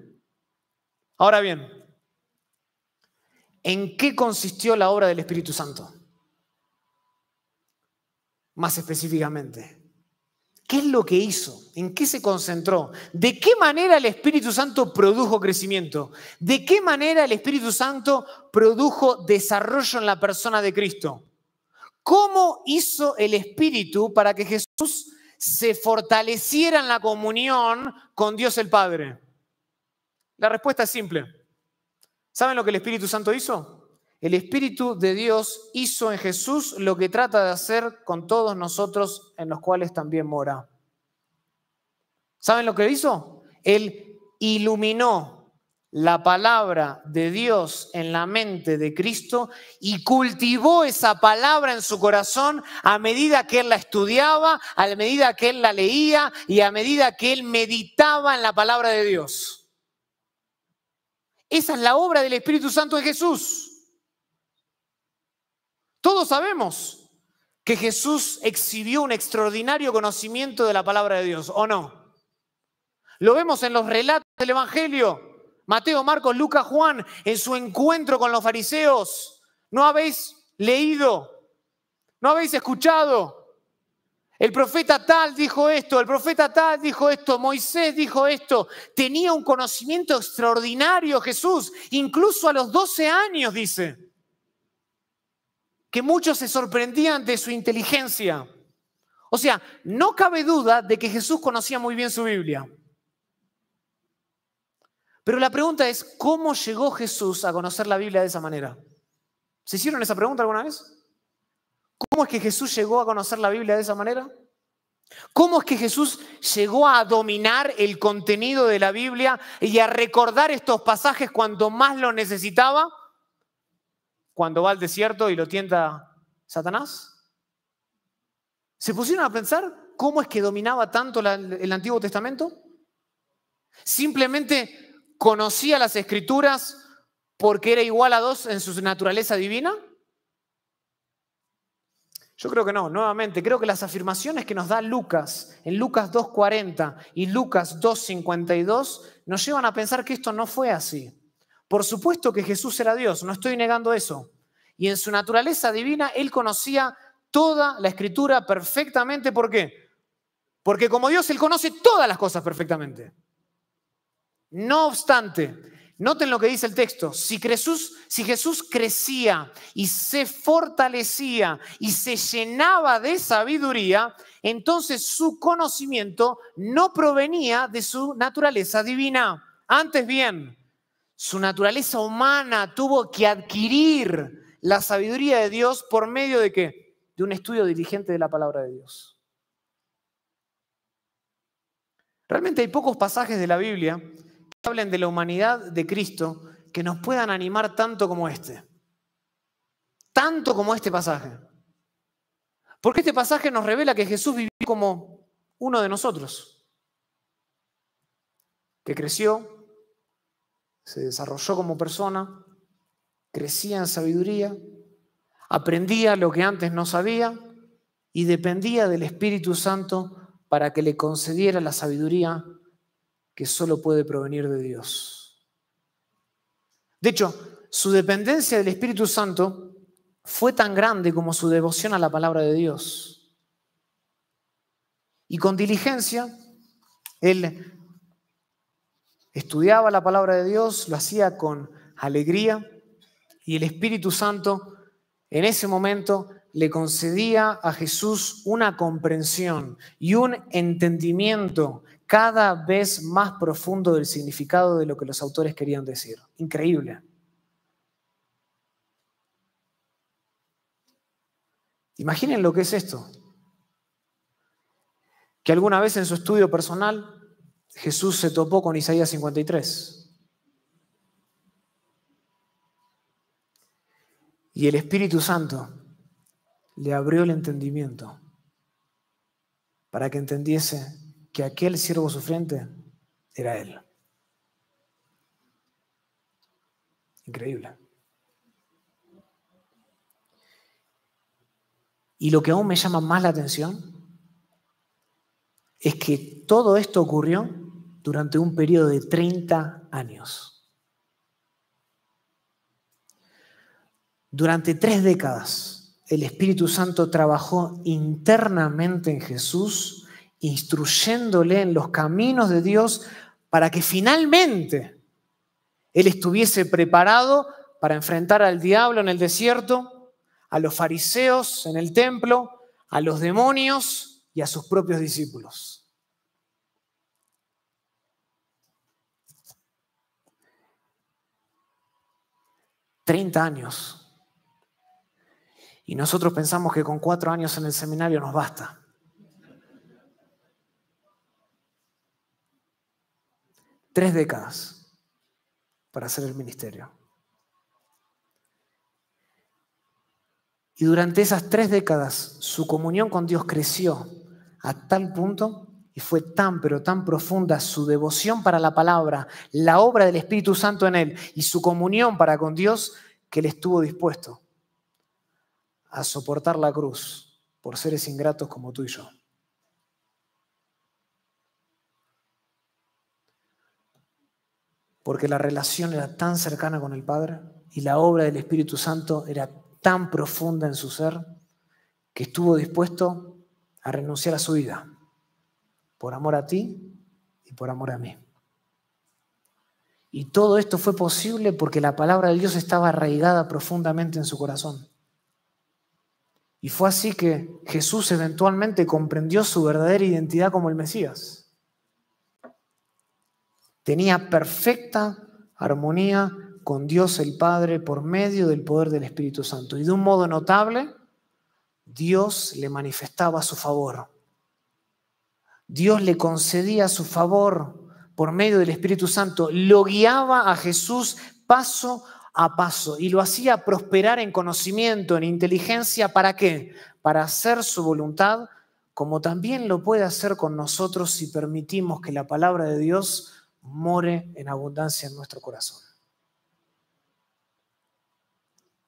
Ahora bien, ¿en qué consistió la obra del Espíritu Santo? más específicamente. ¿Qué es lo que hizo? ¿En qué se concentró? ¿De qué manera el Espíritu Santo produjo crecimiento? ¿De qué manera el Espíritu Santo produjo desarrollo en la persona de Cristo? ¿Cómo hizo el Espíritu para que Jesús se fortaleciera en la comunión con Dios el Padre? La respuesta es simple. ¿Saben lo que el Espíritu Santo hizo? El Espíritu de Dios hizo en Jesús lo que trata de hacer con todos nosotros en los cuales también mora. ¿Saben lo que hizo? Él iluminó la palabra de Dios en la mente de Cristo y cultivó esa palabra en su corazón a medida que él la estudiaba, a medida que él la leía y a medida que él meditaba en la palabra de Dios. Esa es la obra del Espíritu Santo de Jesús. Todos sabemos que Jesús exhibió un extraordinario conocimiento de la palabra de Dios, ¿o no? Lo vemos en los relatos del Evangelio. Mateo, Marcos, Lucas, Juan, en su encuentro con los fariseos. No habéis leído, no habéis escuchado. El profeta tal dijo esto, el profeta tal dijo esto, Moisés dijo esto. Tenía un conocimiento extraordinario Jesús, incluso a los 12 años, dice que muchos se sorprendían de su inteligencia. O sea, no cabe duda de que Jesús conocía muy bien su Biblia. Pero la pregunta es, ¿cómo llegó Jesús a conocer la Biblia de esa manera? ¿Se hicieron esa pregunta alguna vez? ¿Cómo es que Jesús llegó a conocer la Biblia de esa manera? ¿Cómo es que Jesús llegó a dominar el contenido de la Biblia y a recordar estos pasajes cuando más lo necesitaba? cuando va al desierto y lo tienta Satanás? ¿Se pusieron a pensar cómo es que dominaba tanto el Antiguo Testamento? ¿Simplemente conocía las escrituras porque era igual a dos en su naturaleza divina? Yo creo que no, nuevamente, creo que las afirmaciones que nos da Lucas en Lucas 2.40 y Lucas 2.52 nos llevan a pensar que esto no fue así. Por supuesto que Jesús era Dios, no estoy negando eso. Y en su naturaleza divina, él conocía toda la escritura perfectamente. ¿Por qué? Porque como Dios, él conoce todas las cosas perfectamente. No obstante, noten lo que dice el texto, si Jesús, si Jesús crecía y se fortalecía y se llenaba de sabiduría, entonces su conocimiento no provenía de su naturaleza divina. Antes bien, su naturaleza humana tuvo que adquirir la sabiduría de Dios por medio de qué? De un estudio diligente de la palabra de Dios. Realmente hay pocos pasajes de la Biblia que hablen de la humanidad de Cristo que nos puedan animar tanto como este. Tanto como este pasaje. Porque este pasaje nos revela que Jesús vivió como uno de nosotros. Que creció, se desarrolló como persona, crecía en sabiduría, aprendía lo que antes no sabía y dependía del Espíritu Santo para que le concediera la sabiduría que solo puede provenir de Dios. De hecho, su dependencia del Espíritu Santo fue tan grande como su devoción a la palabra de Dios. Y con diligencia, él estudiaba la palabra de Dios, lo hacía con alegría y el Espíritu Santo en ese momento le concedía a Jesús una comprensión y un entendimiento cada vez más profundo del significado de lo que los autores querían decir. Increíble. Imaginen lo que es esto. Que alguna vez en su estudio personal Jesús se topó con Isaías 53. Y el Espíritu Santo le abrió el entendimiento para que entendiese que aquel siervo sufriente era él. Increíble. Y lo que aún me llama más la atención es que todo esto ocurrió durante un periodo de 30 años. Durante tres décadas, el Espíritu Santo trabajó internamente en Jesús, instruyéndole en los caminos de Dios para que finalmente él estuviese preparado para enfrentar al diablo en el desierto, a los fariseos en el templo, a los demonios y a sus propios discípulos. Treinta años. Y nosotros pensamos que con cuatro años en el seminario nos basta. Tres décadas para hacer el ministerio. Y durante esas tres décadas su comunión con Dios creció a tal punto y fue tan, pero tan profunda su devoción para la palabra, la obra del Espíritu Santo en él y su comunión para con Dios que él estuvo dispuesto a soportar la cruz por seres ingratos como tú y yo. Porque la relación era tan cercana con el Padre y la obra del Espíritu Santo era tan profunda en su ser que estuvo dispuesto a renunciar a su vida por amor a ti y por amor a mí. Y todo esto fue posible porque la palabra de Dios estaba arraigada profundamente en su corazón. Y fue así que Jesús eventualmente comprendió su verdadera identidad como el Mesías. Tenía perfecta armonía con Dios el Padre por medio del poder del Espíritu Santo. Y de un modo notable, Dios le manifestaba su favor. Dios le concedía su favor por medio del Espíritu Santo. Lo guiaba a Jesús paso a paso y lo hacía prosperar en conocimiento, en inteligencia. ¿Para qué? Para hacer su voluntad, como también lo puede hacer con nosotros si permitimos que la palabra de Dios more en abundancia en nuestro corazón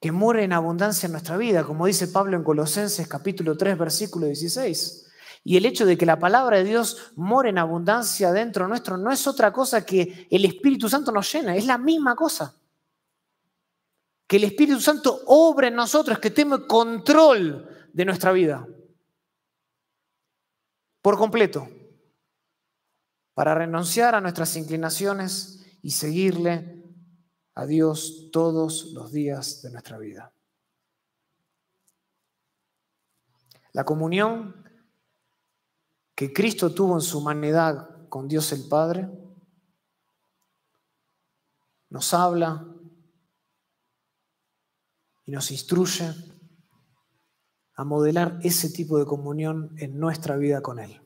que more en abundancia en nuestra vida, como dice Pablo en Colosenses capítulo 3, versículo 16. Y el hecho de que la palabra de Dios more en abundancia dentro nuestro no es otra cosa que el Espíritu Santo nos llena, es la misma cosa. Que el Espíritu Santo obra en nosotros, que tome control de nuestra vida. Por completo. Para renunciar a nuestras inclinaciones y seguirle a Dios todos los días de nuestra vida. La comunión que Cristo tuvo en su humanidad con Dios el Padre nos habla y nos instruye a modelar ese tipo de comunión en nuestra vida con Él.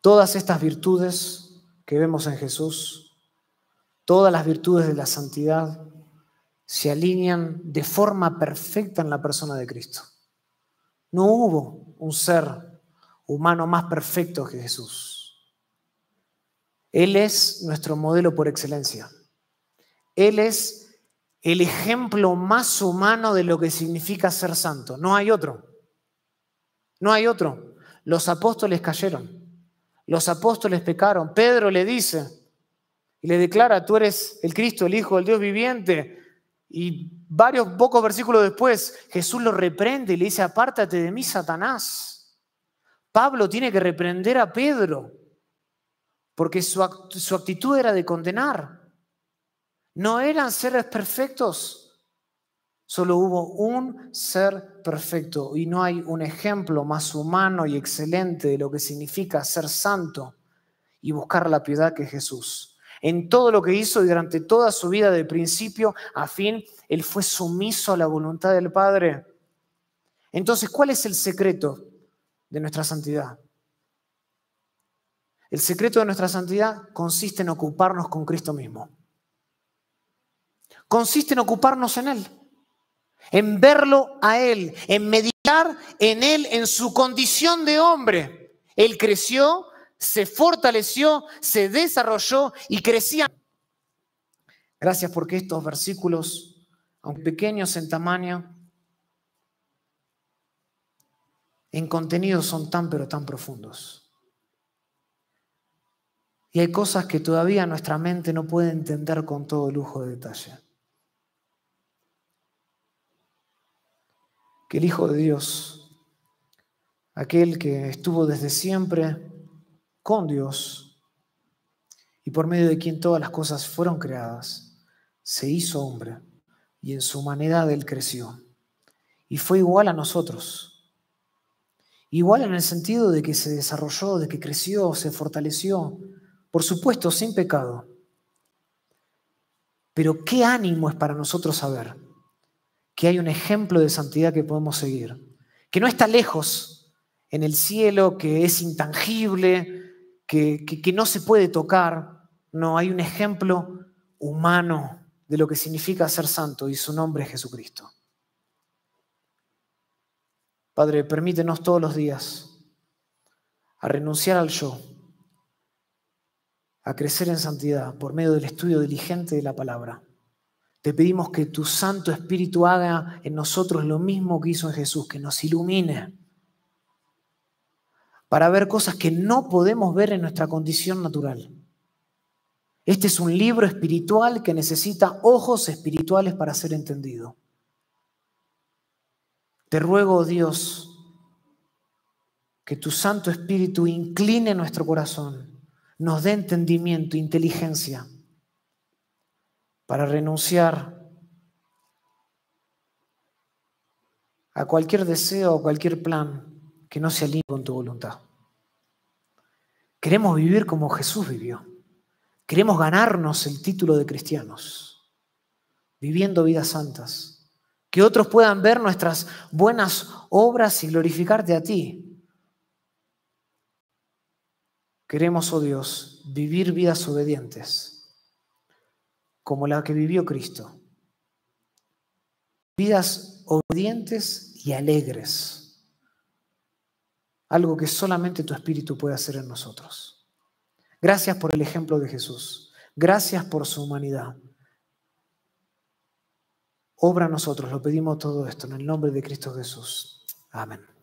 Todas estas virtudes que vemos en Jesús todas las virtudes de la santidad se alinean de forma perfecta en la persona de Cristo. No hubo un ser humano más perfecto que Jesús. Él es nuestro modelo por excelencia. Él es el ejemplo más humano de lo que significa ser santo. No hay otro. No hay otro. Los apóstoles cayeron. Los apóstoles pecaron. Pedro le dice, y le declara, tú eres el Cristo, el Hijo el Dios viviente. Y varios pocos versículos después, Jesús lo reprende y le dice, apártate de mí, Satanás. Pablo tiene que reprender a Pedro, porque su, su actitud era de condenar. No eran seres perfectos, solo hubo un ser perfecto y no hay un ejemplo más humano y excelente de lo que significa ser santo y buscar la piedad que Jesús. En todo lo que hizo y durante toda su vida, de principio a fin, él fue sumiso a la voluntad del Padre. Entonces, ¿cuál es el secreto de nuestra santidad? El secreto de nuestra santidad consiste en ocuparnos con Cristo mismo. Consiste en ocuparnos en Él, en verlo a Él, en meditar en Él, en su condición de hombre. Él creció, se fortaleció, se desarrolló y crecía. Gracias porque estos versículos, aunque pequeños en tamaño, en contenido son tan pero tan profundos. Y hay cosas que todavía nuestra mente no puede entender con todo lujo de detalle. Que el Hijo de Dios, aquel que estuvo desde siempre, con Dios y por medio de quien todas las cosas fueron creadas, se hizo hombre y en su humanidad él creció y fue igual a nosotros. Igual en el sentido de que se desarrolló, de que creció, se fortaleció, por supuesto sin pecado. Pero qué ánimo es para nosotros saber que hay un ejemplo de santidad que podemos seguir, que no está lejos en el cielo, que es intangible, que, no se puede tocar. No, hay un ejemplo humano de lo que significa ser santo y su nombre es Jesucristo. Padre, permítenos todos los días a renunciar al yo, a crecer en santidad por medio del estudio diligente de la palabra. Te pedimos que tu Santo Espíritu haga en nosotros lo mismo que hizo en Jesús, que nos ilumine, para ver cosas que no podemos ver en nuestra condición natural. Este es un libro espiritual que necesita ojos espirituales para ser entendido. Te ruego, oh Dios, que tu Santo Espíritu incline nuestro corazón, nos dé entendimiento, inteligencia, para renunciar a cualquier deseo o cualquier plan que no se alinee con tu voluntad. Queremos vivir como Jesús vivió. Queremos ganarnos el título de cristianos, viviendo vidas santas. Que otros puedan ver nuestras buenas obras y glorificarte a ti. Queremos, oh Dios, vivir vidas obedientes, como la que vivió Cristo. Vidas obedientes y alegres algo que solamente tu Espíritu puede hacer en nosotros. Gracias por el ejemplo de Jesús. Gracias por su humanidad. Obra a nosotros, lo pedimos todo esto en el nombre de Cristo Jesús. Amén.